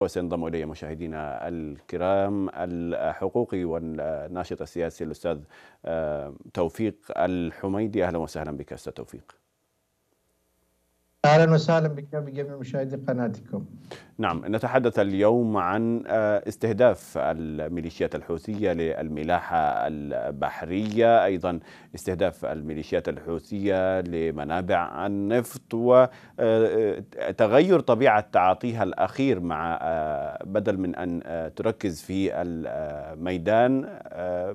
وسينضم الي مشاهدينا الكرام الحقوقي والناشط السياسي الاستاذ آه، توفيق الحميدي اهلا وسهلا بك استاذ توفيق اهلا وسهلا بكم بجميع مشاهدي قناتكم. نعم نتحدث اليوم عن آه، استهداف الميليشيات الحوثيه للملاحه البحريه، ايضا استهداف الميليشيات الحوثيه لمنابع النفط وتغير آه، طبيعه تعاطيها الاخير مع آه، بدل من ان تركز في الميدان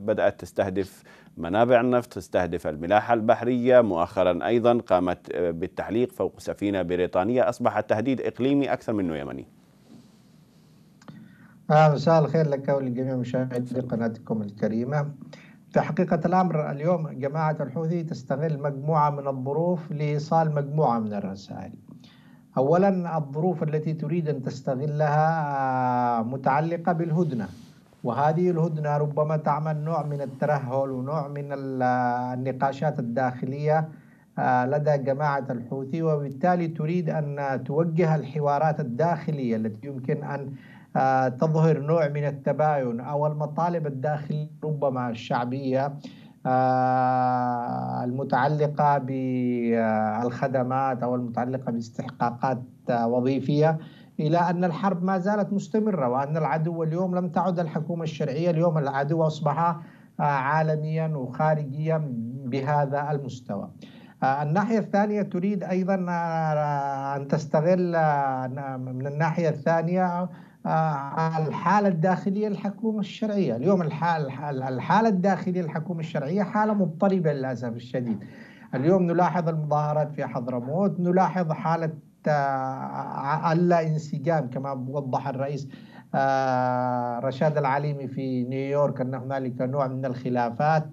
بدات تستهدف منابع النفط تستهدف الملاحة البحرية مؤخرا أيضا قامت بالتحليق فوق سفينة بريطانية أصبح التهديد إقليمي أكثر منه يمني آه، مساء الخير لك ولجميع مشاهدي قناتكم الكريمة في حقيقة الأمر اليوم جماعة الحوثي تستغل مجموعة من الظروف لإيصال مجموعة من الرسائل أولا الظروف التي تريد أن تستغلها آه، متعلقة بالهدنة وهذه الهدنة ربما تعمل نوع من الترهل ونوع من النقاشات الداخلية آه، لدى جماعة الحوثي وبالتالي تريد أن توجه الحوارات الداخلية التي يمكن أن آه، تظهر نوع من التباين أو المطالب الداخلية ربما الشعبية آه، المتعلقة بالخدمات أو المتعلقة باستحقاقات وظيفية إلى أن الحرب ما زالت مستمرة وأن العدو اليوم لم تعد الحكومة الشرعية اليوم العدو أصبح آه، عالميا وخارجيا بهذا المستوى آه، الناحية الثانية تريد أيضا آه، أن تستغل من الناحية الثانية الحالة الداخلية للحكومة الشرعية اليوم الحالة الداخلية للحكومة الشرعية حالة مضطربة للأسف الشديد اليوم نلاحظ المظاهرات في حضرموت نلاحظ حالة على آه، انسجام كما وضح الرئيس آه، رشاد العليمي في نيويورك أن هنالك نوع من الخلافات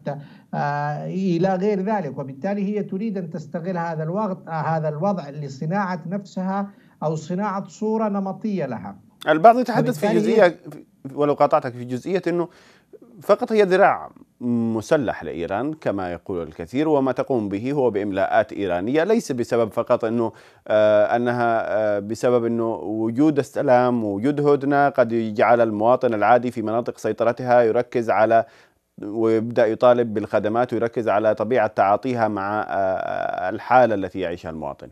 آه، إلى غير ذلك وبالتالي هي تريد أن تستغل هذا الوقت هذا الوضع لصناعة نفسها أو صناعة صورة نمطية لها البعض يتحدث في جزئية ولو قاطعتك في جزئية أنه فقط هي ذراع مسلح لإيران كما يقول الكثير وما تقوم به هو بإملاءات إيرانية ليس بسبب فقط أنه آه أنها آه بسبب أنه وجود السلام ووجود هدنة قد يجعل المواطن العادي في مناطق سيطرتها يركز على ويبدا يطالب بالخدمات ويركز على طبيعه تعاطيها مع آه، آه، الحاله التي يعيشها المواطن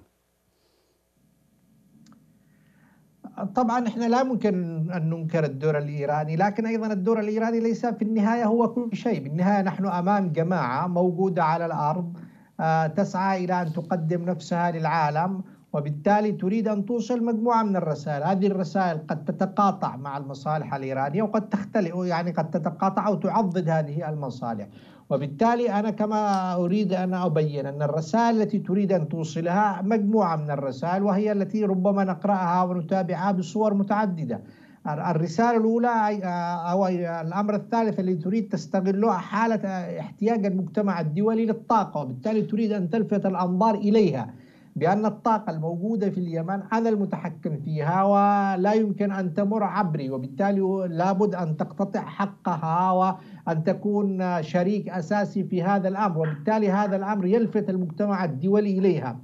طبعا احنا لا يمكن ان ننكر الدور الايراني لكن ايضا الدور الايراني ليس في النهايه هو كل شيء بالنهايه نحن امام جماعه موجوده على الارض آه، تسعى الى ان تقدم نفسها للعالم وبالتالي تريد أن توصل مجموعة من الرسائل هذه الرسائل قد تتقاطع مع المصالح الإيرانية وقد تختلف يعني قد تتقاطع أو تعضد هذه المصالح وبالتالي أنا كما أريد أن أبين أن الرسائل التي تريد أن توصلها مجموعة من الرسائل وهي التي ربما نقرأها ونتابعها بصور متعددة الرسالة الأولى آه، أو الأمر الثالث الذي تريد تستغله حالة احتياج المجتمع الدولي للطاقة وبالتالي تريد أن تلفت الأنظار إليها بأن الطاقة الموجودة في اليمن أنا المتحكم فيها ولا يمكن أن تمر عبري وبالتالي لابد أن تقتطع حقها وأن تكون شريك أساسي في هذا الأمر وبالتالي هذا الأمر يلفت المجتمع الدولي إليها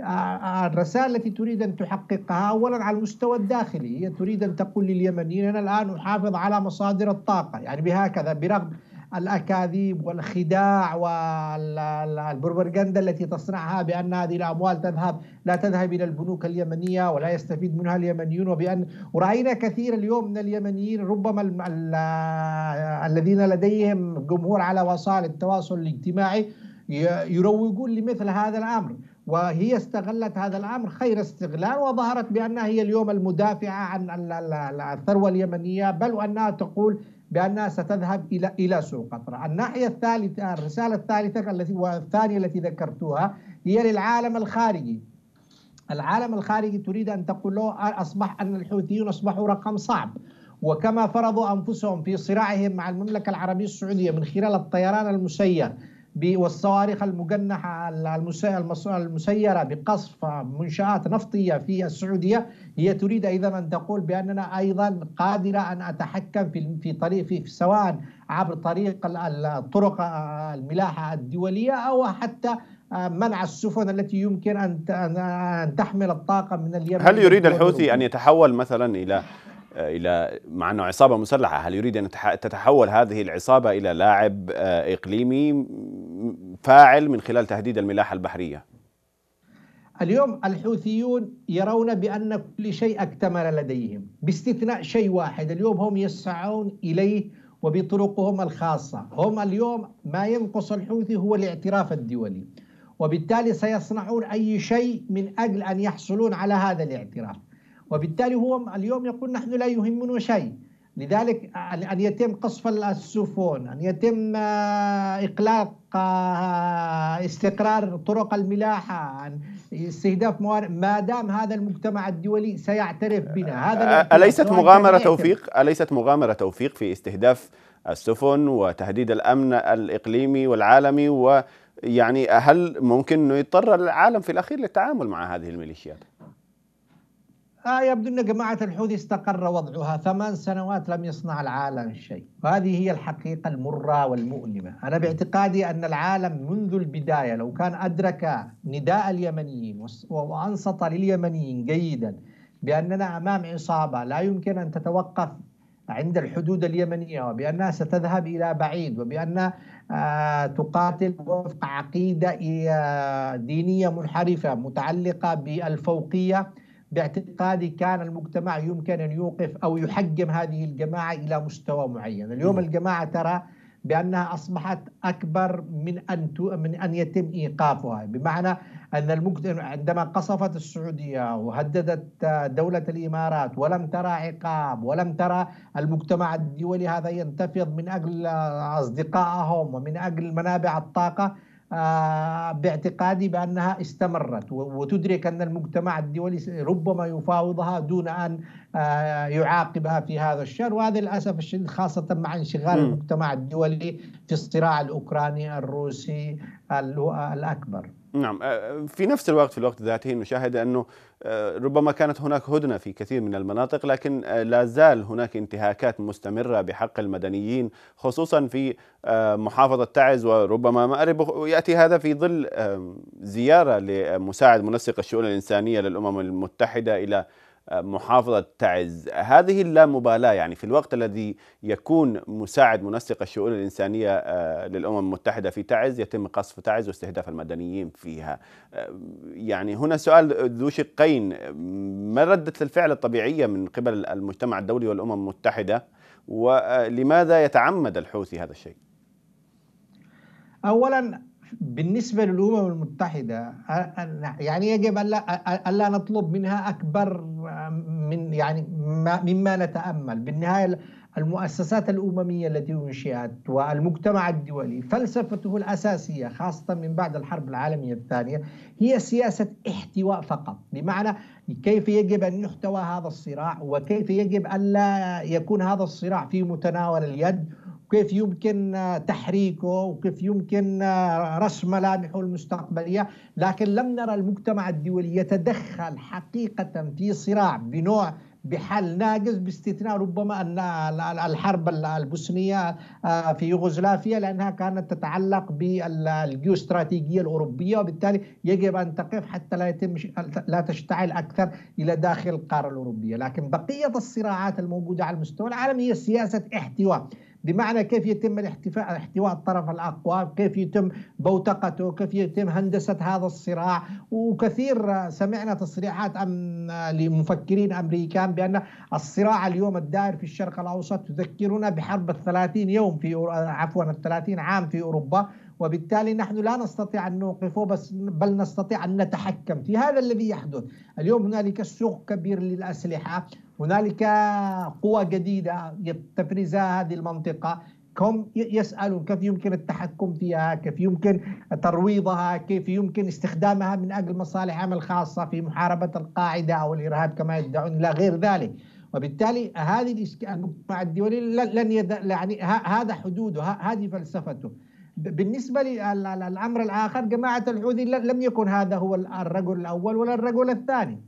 آه، آه، الرسالة التي تريد أن تحققها أولا على المستوى الداخلي هي تريد أن تقول لليمنيين أنا الآن أحافظ على مصادر الطاقة يعني بهكذا برغم الأكاذيب والخداع والبروباغندا التي تصنعها بأن هذه الأموال تذهب لا تذهب إلى البنوك اليمنية ولا يستفيد منها اليمنيون وبأن ورأينا كثير اليوم من اليمنيين ربما الذين لديهم جمهور على وسائل التواصل الاجتماعي يروجون لمثل هذا الأمر وهي استغلت هذا الامر خير استغلال وظهرت بانها هي اليوم المدافعه عن الثروه اليمنيه بل وانها تقول بانها ستذهب الى الى سوق قطر. الناحيه الثالثه الرساله الثالثه التي والثانيه التي ذكرتها هي للعالم الخارجي. العالم الخارجي تريد ان تقول له اصبح ان الحوثيون اصبحوا رقم صعب وكما فرضوا انفسهم في صراعهم مع المملكه العربيه السعوديه من خلال الطيران المسير والصواريخ المجنحة المسيرة بقصف منشآت نفطية في السعودية هي تريد أيضا أن تقول بأننا أيضا قادرة أن أتحكم في في طريق في سواء عبر طريق الطرق آه، الملاحة الدولية أو حتى آه، منع السفن التي يمكن أن تحمل الطاقة من اليمن هل يريد الحوثي أن يتحول مثلا إلى آه، الى مع انه عصابه مسلحه هل يريد ان تتحول هذه العصابه الى لاعب آه، اقليمي فاعل من خلال تهديد الملاحه البحريه اليوم الحوثيون يرون بان كل شيء اكتمل لديهم باستثناء شيء واحد اليوم هم يسعون اليه وبطرقهم الخاصه هم اليوم ما ينقص الحوثي هو الاعتراف الدولي وبالتالي سيصنعون اي شيء من اجل ان يحصلون على هذا الاعتراف وبالتالي هو اليوم يقول نحن لا يهمنا شيء لذلك أن يتم قصف السفن أن يتم آه، إقلاق آه، استقرار طرق الملاحة استهداف موارد ما دام هذا المجتمع الدولي سيعترف بنا هذا أليست مغامرة توفيق أليست مغامرة توفيق في استهداف السفن وتهديد الأمن الإقليمي والعالمي ويعني هل ممكن انه يضطر العالم في الاخير للتعامل مع هذه الميليشيات؟ آه يبدو أن جماعة الحوثي استقر وضعها ثمان سنوات لم يصنع العالم شيء وهذه هي الحقيقة المرة والمؤلمة أنا باعتقادي أن العالم منذ البداية لو كان أدرك نداء اليمنيين وأنصت لليمنيين جيدا بأننا أمام عصابة لا يمكن أن تتوقف عند الحدود اليمنية وبأنها ستذهب إلى بعيد وبأن آه، تقاتل وفق عقيدة آه، دينية منحرفة متعلقة بالفوقية باعتقادي كان المجتمع يمكن أن يوقف أو يحجم هذه الجماعة إلى مستوى معين اليوم الجماعة ترى بأنها أصبحت أكبر من أن من أن يتم إيقافها بمعنى أن المجتمع عندما قصفت السعودية وهددت دولة الإمارات ولم ترى عقاب ولم ترى المجتمع الدولي هذا ينتفض من أجل أصدقائهم ومن أجل منابع الطاقة آه، باعتقادي بانها استمرت وتدرك ان المجتمع الدولي ربما يفاوضها دون ان آه، يعاقبها في هذا الشهر وهذا للاسف الشديد خاصه مع انشغال المجتمع الدولي في الصراع الاوكراني الروسي الاكبر. نعم أه، في نفس الوقت في الوقت ذاته نشاهد انه أه، ربما كانت هناك هدنه في كثير من المناطق لكن أه، لا زال هناك انتهاكات مستمره بحق المدنيين خصوصا في محافظه تعز وربما مأرب ياتي هذا في ظل زياره لمساعد منسق الشؤون الانسانيه للامم المتحده الى محافظة تعز هذه اللامبالاة يعني في الوقت الذي يكون مساعد منسق الشؤون الإنسانية آه، للأمم المتحدة في تعز يتم قصف تعز واستهداف المدنيين فيها آه، يعني هنا سؤال ذو شقين ما ردة الفعل الطبيعية من قبل المجتمع الدولي والأمم المتحدة ولماذا يتعمد الحوثي هذا الشيء أولا بالنسبة للأمم المتحدة يعني يجب ألا, ألا نطلب منها أكبر من يعني مما نتامل بالنهايه المؤسسات الامميه التي انشئت والمجتمع الدولي فلسفته الاساسيه خاصه من بعد الحرب العالميه الثانيه هي سياسه احتواء فقط بمعنى كيف يجب ان يحتوى هذا الصراع وكيف يجب الا يكون هذا الصراع في متناول اليد كيف يمكن آه، تحريكه وكيف يمكن آه، رسم ملامحه المستقبلية لكن لم نرى المجتمع الدولي يتدخل حقيقة في صراع بنوع بحل ناقص باستثناء ربما ان الحرب البوسنيه آه، في يوغوسلافيا لانها كانت تتعلق بالجيوستراتيجيه الاوروبيه وبالتالي يجب ان تقف حتى لا يتم لا تشتعل اكثر الى داخل القاره الاوروبيه، لكن بقيه الصراعات الموجوده على المستوى العالمي هي سياسه احتواء، بمعنى كيف يتم الاحتفاء احتواء الطرف الأقوى كيف يتم بوتقته كيف يتم هندسة هذا الصراع وكثير سمعنا تصريحات أم لمفكرين أمريكان بأن الصراع اليوم الدائر في الشرق الأوسط تذكرنا بحرب الثلاثين يوم في عفوا الثلاثين عام في أوروبا وبالتالي نحن لا نستطيع أن نوقفه بس بل نستطيع أن نتحكم في هذا الذي يحدث اليوم هنالك سوق كبير للأسلحة هنالك قوى جديدة تبرزها هذه المنطقة هم يسألون كيف يمكن التحكم فيها كيف يمكن ترويضها كيف يمكن استخدامها من أجل مصالحهم الخاصة في محاربة القاعدة أو الإرهاب كما يدعون إلى غير ذلك وبالتالي هذه المجتمع الدولي يعني لن يعني هذا حدوده هذه فلسفته بالنسبة للأمر الآخر جماعة الحوثي لم يكن هذا هو الرجل الأول ولا الرجل الثاني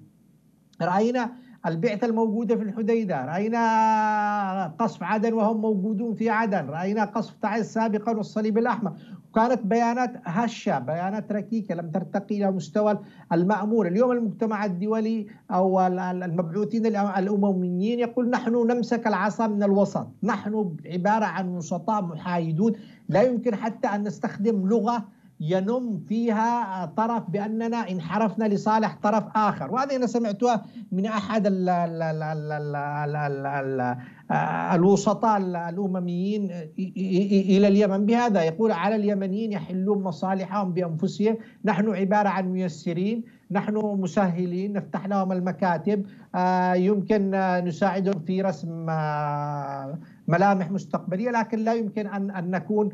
رأينا البعثة الموجودة في الحديدة رأينا قصف عدن وهم موجودون في عدن رأينا قصف تعز سابقا والصليب الأحمر كانت بيانات هشة بيانات ركيكة لم ترتقي إلى مستوى المأمول اليوم المجتمع الدولي أو المبعوثين الأمميين يقول نحن نمسك العصا من الوسط نحن عبارة عن وسطاء محايدون لا يمكن حتى أن نستخدم لغة ينم فيها طرف باننا انحرفنا لصالح طرف اخر وهذه انا سمعتها من احد ال ال ال ال ال آه، الوسطاء الأمميين آه، إلى اليمن بهذا يقول على اليمنيين يحلون مصالحهم بأنفسهم نحن عبارة عن ميسرين نحن مسهلين نفتح لهم المكاتب آه، يمكن نساعدهم في رسم ملامح مستقبليه لكن لا يمكن ان ان نكون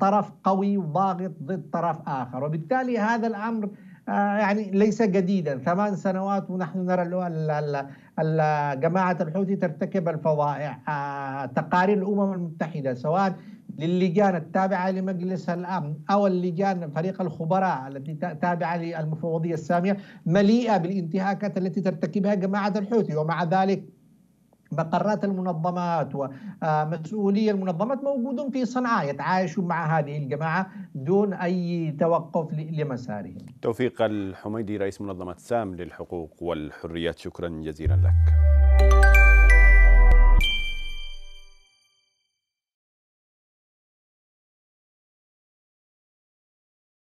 طرف قوي وضاغط ضد طرف اخر وبالتالي هذا الامر آه، يعني ليس جديدا ثمان سنوات ونحن نرى جماعة الحوثي ترتكب الفظائع آه، تقارير الأمم المتحدة سواء للجان التابعة لمجلس الأمن أو اللجان فريق الخبراء التي تابعة للمفوضية السامية مليئة بالانتهاكات التي ترتكبها جماعة الحوثي ومع ذلك مقرات المنظمات ومسؤولي آه، المنظمات موجودون في صنعاء يتعايشون مع هذه الجماعة دون أي توقف لمسارهم توفيق الحميدي رئيس منظمة سام للحقوق والحريات شكرا جزيلا لك